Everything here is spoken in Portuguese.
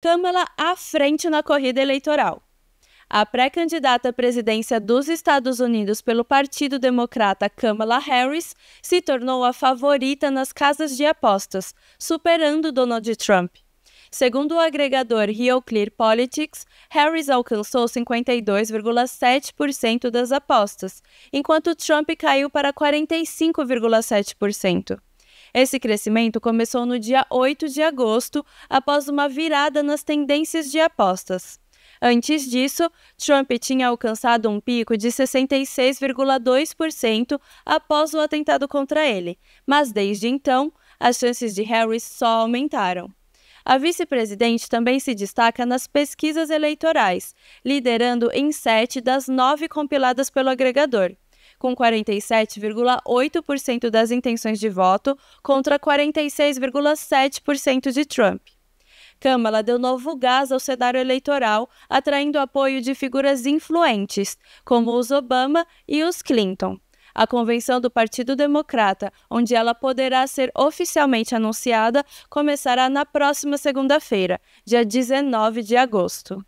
Câmara à frente na corrida eleitoral. A pré-candidata à presidência dos Estados Unidos pelo Partido Democrata Kamala Harris se tornou a favorita nas casas de apostas, superando Donald Trump. Segundo o agregador RealClear Politics, Harris alcançou 52,7% das apostas, enquanto Trump caiu para 45,7%. Esse crescimento começou no dia 8 de agosto, após uma virada nas tendências de apostas. Antes disso, Trump tinha alcançado um pico de 66,2% após o atentado contra ele, mas desde então, as chances de Harris só aumentaram. A vice-presidente também se destaca nas pesquisas eleitorais, liderando em sete das nove compiladas pelo agregador com 47,8% das intenções de voto contra 46,7% de Trump. Câmara deu novo gás ao cenário eleitoral, atraindo apoio de figuras influentes, como os Obama e os Clinton. A convenção do Partido Democrata, onde ela poderá ser oficialmente anunciada, começará na próxima segunda-feira, dia 19 de agosto.